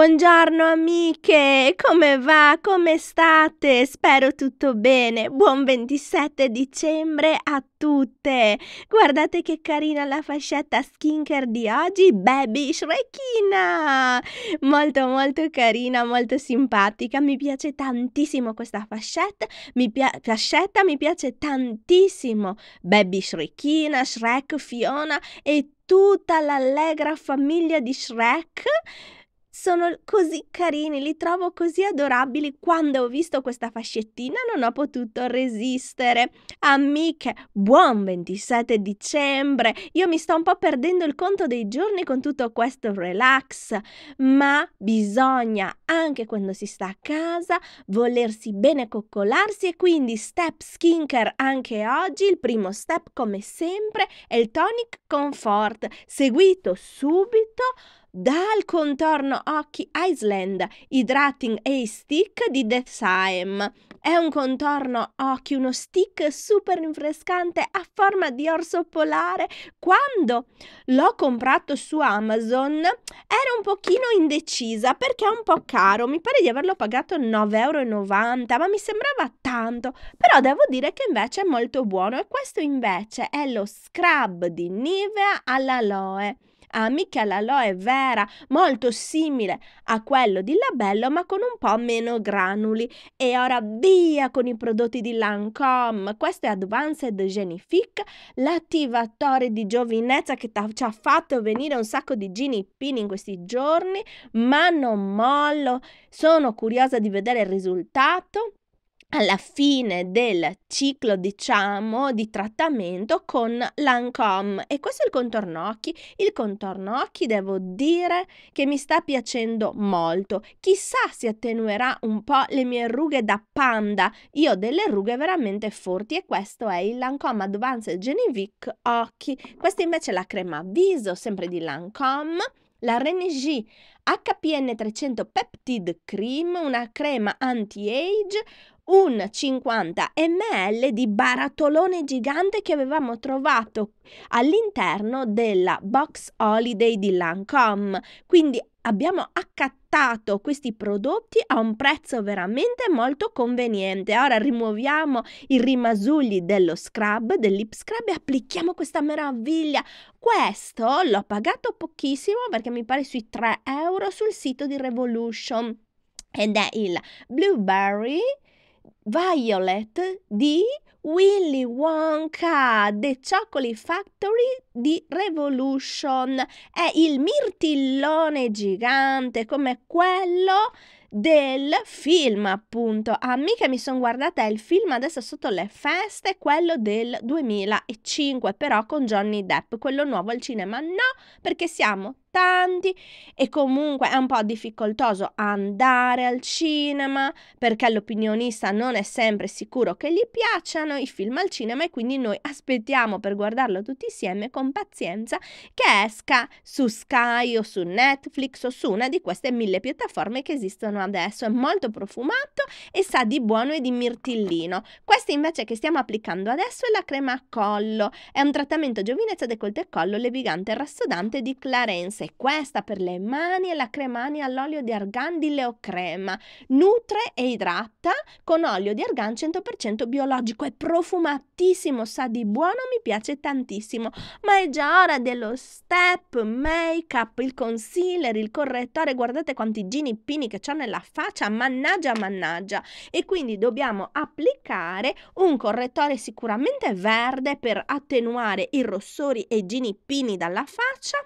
Buongiorno amiche, come va? Come state? Spero tutto bene. Buon 27 dicembre a tutte. Guardate che carina la fascetta skincare di oggi, Baby Shrekina. Molto molto carina, molto simpatica. Mi piace tantissimo questa fascetta. Mi pia- fascetta mi piace tantissimo. Baby Shrekina, Shrek, Fiona e tutta l'allegra famiglia di Shrek sono così carini, li trovo così adorabili. Quando ho visto questa fascettina non ho potuto resistere. Amiche, buon 27 dicembre. Io mi sto un po' perdendo il conto dei giorni con tutto questo relax, ma bisogna anche quando si sta a casa volersi bene coccolarsi e quindi step skincare anche oggi, il primo step come sempre è il tonic comfort, seguito subito dal contorno occhi Island Hydrating Eye Stick di The Saem. È un contorno occhi, uno stick super rinfrescante a forma di orso polare. Quando l'ho comprato su Amazon ero un pochino indecisa perché è un po' caro, mi pare di averlo pagato 9,90 euro, ma mi sembrava tanto, però devo dire che invece è molto buono e questo invece è lo scrub di Nivea all'aloe a ah, Michel Aloe Vera, molto simile a quello di Labello ma con un po' meno granuli. E ora via con i prodotti di Lancome, questo è Advanced Genifique, l'attivatore di giovinezza che ci ha fatto venire un sacco di gini pini in questi giorni, ma non mollo, sono curiosa di vedere il risultato alla fine del ciclo, diciamo, di trattamento con l'ancom E questo è il contorno occhi. Il contorno occhi devo dire che mi sta piacendo molto. Chissà si attenuerà un po' le mie rughe da panda. Io ho delle rughe veramente forti e questo è il Lancome Advanced Genivic Occhi. Questa invece è la crema viso, sempre di Lancome la Renegi HPN300 Peptide Cream, una crema anti-age, un 50 ml di baratolone gigante che avevamo trovato all'interno della Box Holiday di Lancome. Quindi abbiamo accattato questi prodotti a un prezzo veramente molto conveniente. Ora rimuoviamo i rimasugli dello scrub, del lip scrub e applichiamo questa meraviglia. Questo l'ho pagato pochissimo perché mi pare sui 3 euro sul sito di Revolution ed è il Blueberry Violet di Willy Wonka, The Chocolate Factory di Revolution. È il mirtillone gigante come quello del film, appunto. Amiche, mi sono guardata il film adesso sotto le feste, quello del 2005, però con Johnny Depp, quello nuovo al cinema. No, perché siamo importanti e comunque è un po' difficoltoso andare al cinema perché l'opinionista non è sempre sicuro che gli piacciano i film al cinema e quindi noi aspettiamo per guardarlo tutti insieme con pazienza che esca su Sky o su Netflix o su una di queste mille piattaforme che esistono adesso. È molto profumato e sa di buono e di mirtillino. Questa invece che stiamo applicando adesso è la crema a collo. È un trattamento giovinezza, decolte e collo levigante e rassodante di Clarence e questa per le mani e la cremania all'olio di argan di Leocrema. Nutre e idrata con olio di argan 100% biologico. È profumatissimo, sa di buono, mi piace tantissimo. Ma è già ora dello step, make up, il concealer, il correttore. Guardate quanti gini pini che ho nella faccia, mannaggia, mannaggia. E quindi dobbiamo applicare un correttore sicuramente verde per attenuare i rossori e i gini pini dalla faccia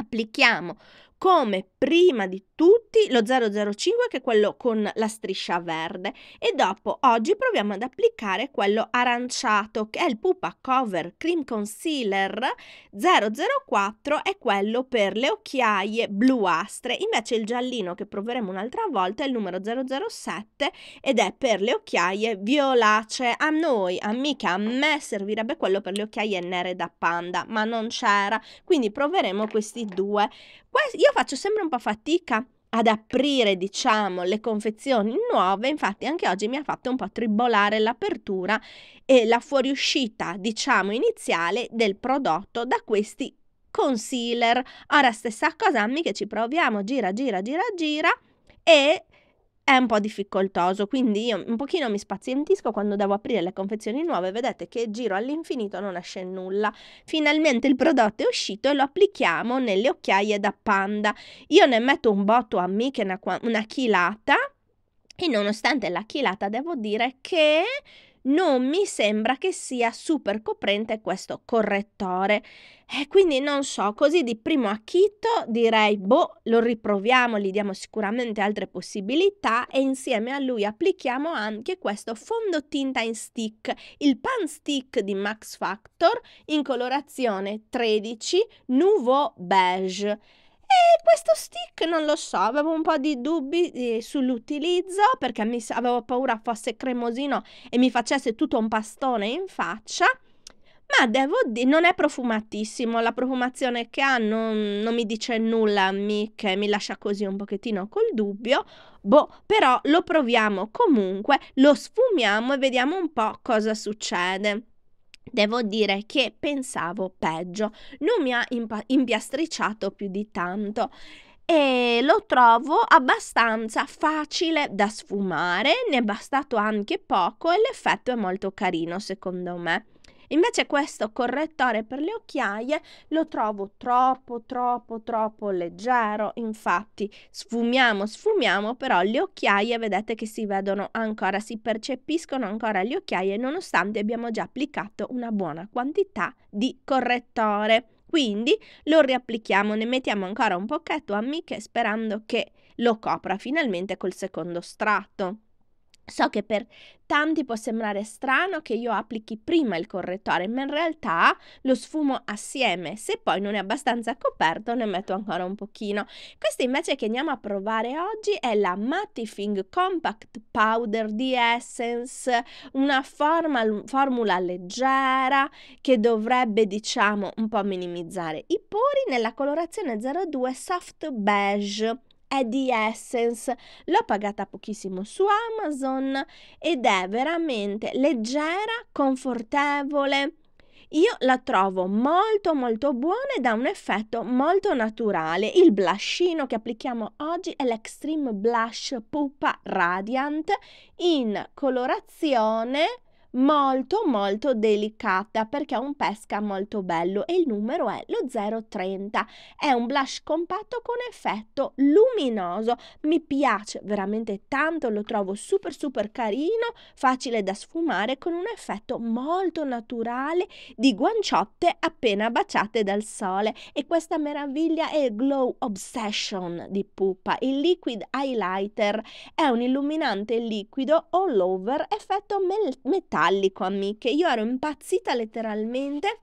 applichiamo come prima di tutti lo 005 che è quello con la striscia verde e dopo oggi proviamo ad applicare quello aranciato che è il Pupa Cover Cream Concealer 004 è quello per le occhiaie bluastre invece il giallino che proveremo un'altra volta è il numero 007 ed è per le occhiaie violacee a noi, a mica a me servirebbe quello per le occhiaie nere da panda ma non c'era quindi proveremo questi due io faccio sempre un po' fatica ad aprire, diciamo, le confezioni nuove. Infatti anche oggi mi ha fatto un po' tribolare l'apertura e la fuoriuscita, diciamo, iniziale del prodotto da questi concealer. Ora stessa cosa, Ammi, ci proviamo, gira, gira, gira, gira e è un po' difficoltoso, quindi io un pochino mi spazientisco quando devo aprire le confezioni nuove, vedete che giro all'infinito non esce nulla. Finalmente il prodotto è uscito e lo applichiamo nelle occhiaie da panda. Io ne metto un botto a me che è una, una chilata e nonostante la chilata devo dire che non mi sembra che sia super coprente questo correttore. E quindi non so, così di primo acchito direi, boh, lo riproviamo, gli diamo sicuramente altre possibilità e insieme a lui applichiamo anche questo fondotinta in stick, il Pan Stick di Max Factor in colorazione 13 Nouveau Beige. E eh, questo stick non lo so, avevo un po' di dubbi eh, sull'utilizzo perché mi, avevo paura fosse cremosino e mi facesse tutto un pastone in faccia. Ma devo dire, non è profumatissimo, la profumazione che ha non, non mi dice nulla, mi, mi lascia così un pochettino col dubbio. Boh, però lo proviamo comunque, lo sfumiamo e vediamo un po' cosa succede. Devo dire che pensavo peggio, non mi ha impa- impiastricciato più di tanto e lo trovo abbastanza facile da sfumare, ne è bastato anche poco e l'effetto è molto carino secondo me. Invece questo correttore per le occhiaie lo trovo troppo, troppo, troppo leggero. Infatti sfumiamo, sfumiamo, però le occhiaie vedete che si vedono ancora, si percepiscono ancora le occhiaie nonostante abbiamo già applicato una buona quantità di correttore. Quindi lo riapplichiamo, ne mettiamo ancora un pochetto a micche sperando che lo copra finalmente col secondo strato. So che per tanti può sembrare strano che io applichi prima il correttore, ma in realtà lo sfumo assieme. Se poi non è abbastanza coperto, ne metto ancora un pochino. Questa invece che andiamo a provare oggi è la Mattifing Compact Powder di Essence, una forma, formula leggera che dovrebbe, diciamo, un po' minimizzare i pori nella colorazione 02 Soft Beige è di Essence, l'ho pagata pochissimo su Amazon ed è veramente leggera, confortevole. Io la trovo molto molto buona ed ha un effetto molto naturale. Il blushino che applichiamo oggi è l'Extreme Blush Pupa Radiant in colorazione molto molto delicata perché è un pesca molto bello e il numero è lo 030 è un blush compatto con effetto luminoso mi piace veramente tanto lo trovo super super carino facile da sfumare con un effetto molto naturale di guanciotte appena baciate dal sole e questa meraviglia è Glow Obsession di Pupa il liquid highlighter è un illuminante liquido all over effetto metallico metallico, amiche. Io ero impazzita letteralmente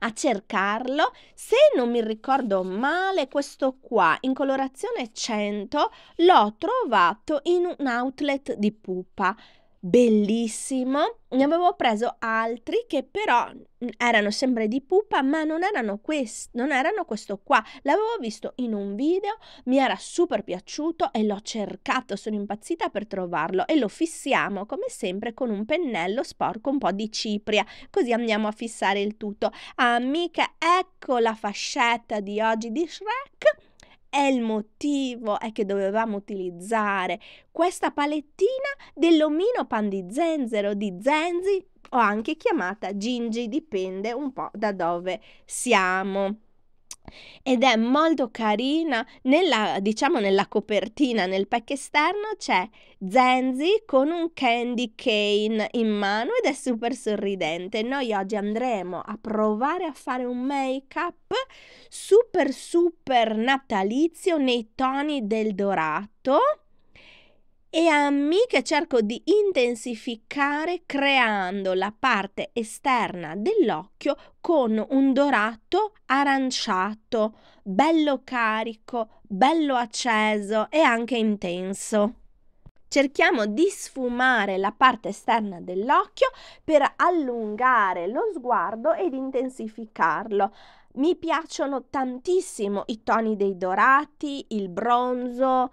a cercarlo. Se non mi ricordo male, questo qua in colorazione 100 l'ho trovato in un outlet di pupa bellissimo. Ne avevo preso altri che però mhmm, erano sempre di pupa, ma non erano, quest- non erano questo qua. L'avevo visto in un video, mi era super piaciuto e l'ho cercato, sono impazzita per trovarlo e lo fissiamo come sempre con un pennello sporco un po' di cipria, così andiamo a fissare il tutto. Amiche, ecco la fascetta di oggi di Shrek è il motivo è che dovevamo utilizzare questa palettina dell'omino pan di zenzero di Zenzi o anche chiamata Gingi, dipende un po' da dove siamo ed è molto carina. Nella, diciamo, nella copertina, nel pack esterno c'è Zenzi con un candy cane in mano ed è super sorridente. Noi oggi andremo a provare a fare un make up super super natalizio nei toni del dorato e a ammi che cerco di intensificare creando la parte esterna dell'occhio con un dorato aranciato, bello carico, bello acceso e anche intenso. Cerchiamo di sfumare la parte esterna dell'occhio per allungare lo sguardo ed intensificarlo. Mi piacciono tantissimo i toni dei dorati, il bronzo,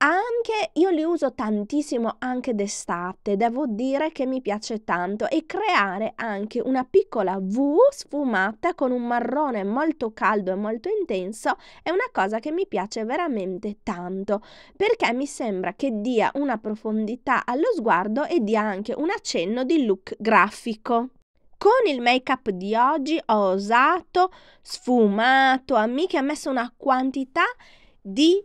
anche io li uso tantissimo anche d'estate, devo dire che mi piace tanto e creare anche una piccola V sfumata con un marrone molto caldo e molto intenso è una cosa che mi piace veramente tanto perché mi sembra che dia una profondità allo sguardo e dia anche un accenno di look grafico. Con il make up di oggi ho usato sfumato, amiche, ha messo una quantità di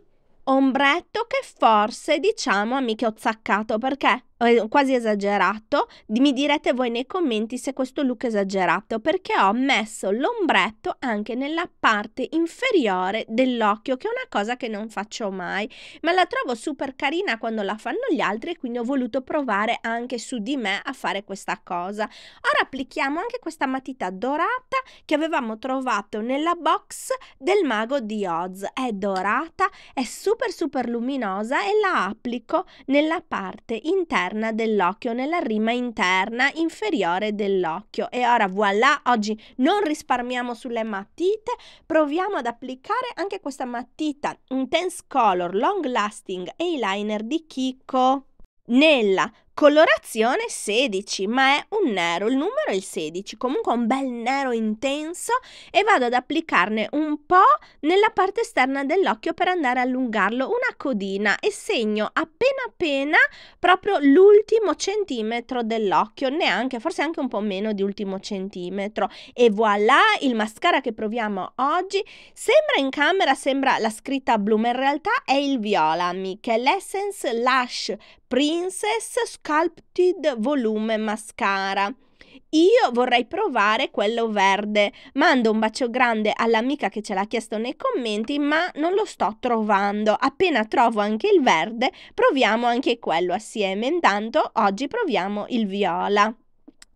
ombretto che forse diciamo a ho Zaccato perché eh, quasi esagerato, mi direte voi nei commenti se questo look è esagerato perché ho messo l'ombretto anche nella parte inferiore dell'occhio che è una cosa che non faccio mai, ma la trovo super carina quando la fanno gli altri e quindi ho voluto provare anche su di me a fare questa cosa. Ora applichiamo anche questa matita dorata che avevamo trovato nella box del mago di Oz. È dorata, è super super luminosa e la applico nella parte interna esterna dell'occhio, nella rima interna inferiore dell'occhio. E ora voilà, oggi non risparmiamo sulle matite, proviamo ad applicare anche questa matita Intense Color Long Lasting Eyeliner di Kiko nella Colorazione 16, ma è un nero, il numero è il 16, comunque un bel nero intenso e vado ad applicarne un po' nella parte esterna dell'occhio per andare a allungarlo una codina e segno appena appena proprio l'ultimo centimetro dell'occhio, neanche, forse anche un po' meno di ultimo centimetro e voilà il mascara che proviamo oggi, sembra in camera, sembra la scritta blu ma in realtà è il viola amiche, l'Essence Lash Princess Sculpted Volume Mascara. Io vorrei provare quello verde. Mando un bacio grande all'amica che ce l'ha chiesto nei commenti, ma non lo sto trovando. Appena trovo anche il verde, proviamo anche quello assieme. Intanto oggi proviamo il viola.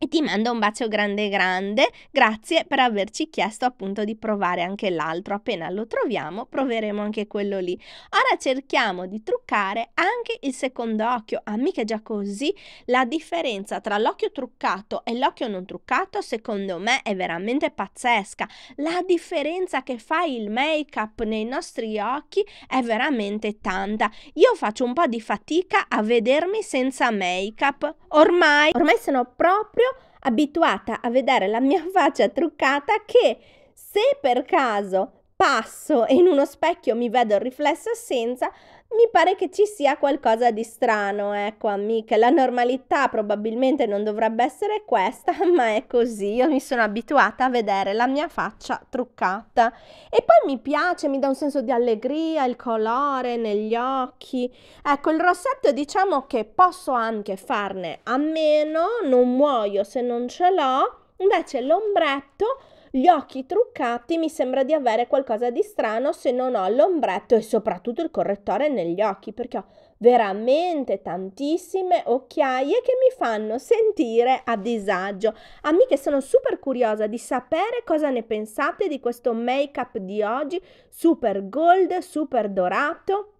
E ti mando un bacio grande grande, grazie per averci chiesto appunto di provare anche l'altro, appena lo troviamo proveremo anche quello lì. Ora cerchiamo di truccare anche il secondo occhio, ah già così, la differenza tra l'occhio truccato e l'occhio non truccato secondo me è veramente pazzesca, la differenza che fa il make up nei nostri occhi è veramente tanta, io faccio un po' di fatica a vedermi senza make up, ormai, ormai sono proprio abituata a vedere la mia faccia truccata che se per caso passo e in uno specchio mi vedo il riflesso senza, mi pare che ci sia qualcosa di strano, ecco amiche, la normalità probabilmente non dovrebbe essere questa, ma è così, io mi sono abituata a vedere la mia faccia truccata e poi mi piace, mi dà un senso di allegria, il colore negli occhi, ecco il rossetto diciamo che posso anche farne a meno, non muoio se non ce l'ho, invece l'ombretto gli occhi truccati mi sembra di avere qualcosa di strano se non ho l'ombretto e soprattutto il correttore negli occhi perché ho veramente tantissime occhiaie che mi fanno sentire a disagio. Amiche, sono super curiosa di sapere cosa ne pensate di questo make-up di oggi, super gold, super dorato.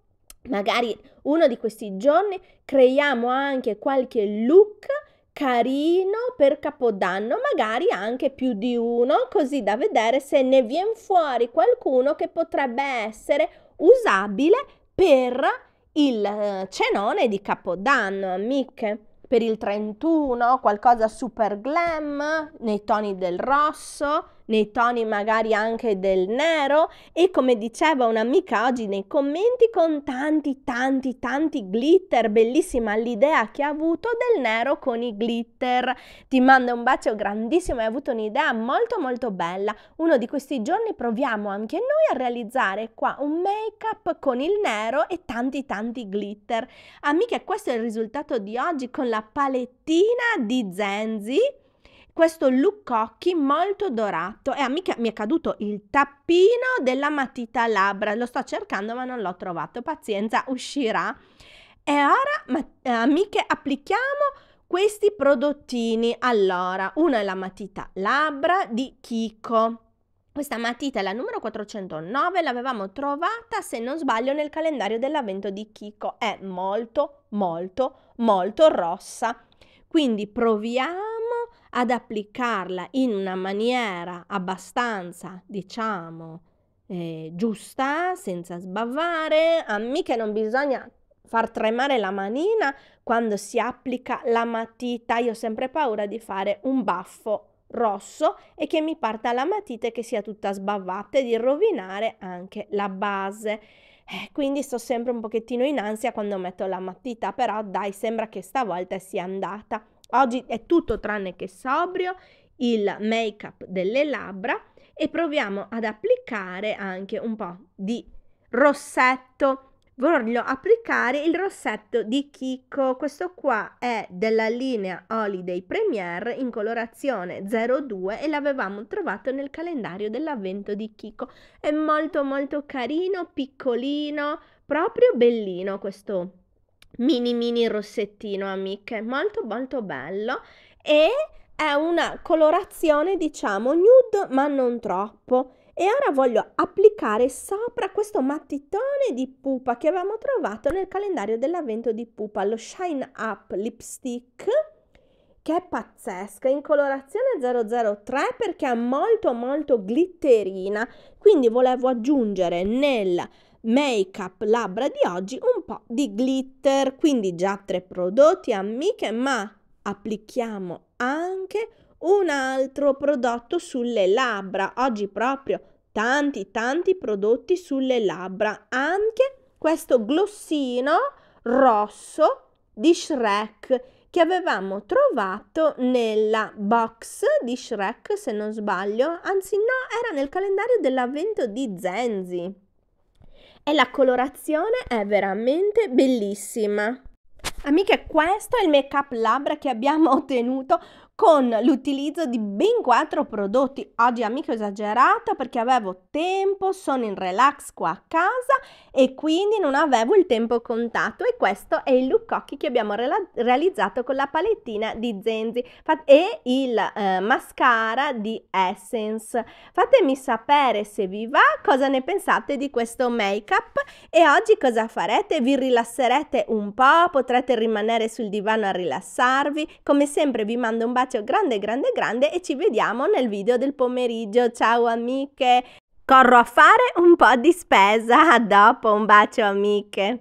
Magari uno di questi giorni creiamo anche qualche look carino per Capodanno, magari anche più di uno, così da vedere se ne viene fuori qualcuno che potrebbe essere usabile per il eh, cenone di Capodanno, amiche. Per il 31, qualcosa super glam nei toni del rosso, nei toni magari anche del nero e come diceva un'amica oggi nei commenti con tanti tanti tanti glitter, bellissima l'idea che ha avuto del nero con i glitter. Ti mando un bacio grandissimo, hai avuto un'idea molto molto bella. Uno di questi giorni proviamo anche noi a realizzare qua un make up con il nero e tanti tanti glitter. Amiche, questo è il risultato di oggi con la palettina di Zenzi questo luccocchi molto dorato e a mi è caduto il tappino della matita labbra, lo sto cercando ma non l'ho trovato, pazienza, uscirà. E ora, ma, eh, amiche, applichiamo questi prodottini. Allora, una è la matita labbra di Kiko. Questa matita è la numero 409, l'avevamo trovata, se non sbaglio, nel calendario dell'avvento di Kiko. È molto, molto, molto rossa. Quindi proviamo ad applicarla in una maniera abbastanza, diciamo, eh, giusta, senza sbavare. A me che non bisogna far tremare la manina quando si applica la matita. Io ho sempre paura di fare un baffo rosso e che mi parta la matita e che sia tutta sbavata e di rovinare anche la base. Eh, quindi sto sempre un pochettino in ansia quando metto la matita, però dai, sembra che stavolta sia andata. Oggi è tutto tranne che sobrio il make-up delle labbra e proviamo ad applicare anche un po' di rossetto. Voglio applicare il rossetto di Kiko, questo qua è della linea Holiday Premier in colorazione 02 e l'avevamo trovato nel calendario dell'avvento di Kiko. È molto molto carino, piccolino, proprio bellino questo mini mini rossettino, amiche, molto molto bello e è una colorazione diciamo nude ma non troppo. E ora voglio applicare sopra questo mattitone di pupa che avevamo trovato nel calendario dell'avvento di pupa, lo Shine Up Lipstick, che è pazzesca, in colorazione 003 perché è molto molto glitterina, quindi volevo aggiungere nel make up Labbra di oggi un po' di glitter, quindi già tre prodotti amiche, ma applichiamo anche un altro prodotto sulle labbra. Oggi proprio tanti tanti prodotti sulle labbra, anche questo glossino rosso di Shrek che avevamo trovato nella box di Shrek, se non sbaglio, anzi no, era nel calendario dell'avvento di Zenzi e la colorazione è veramente bellissima. Amiche, questo è il make up labbra che abbiamo ottenuto con l'utilizzo di ben quattro prodotti. Oggi amico esagerata perché avevo tempo, sono in relax qua a casa e quindi non avevo il tempo contato e questo è il look occhi che abbiamo re- realizzato con la palettina di Zenzi e il eh, mascara di Essence. Fatemi sapere se vi va, cosa ne pensate di questo make up e oggi cosa farete? Vi rilasserete un po', potrete rimanere sul divano a rilassarvi. Come sempre vi mando un bacio abbraccio grande grande grande e ci vediamo nel video del pomeriggio. Ciao amiche! Corro a fare un po' di spesa. A dopo, un bacio amiche!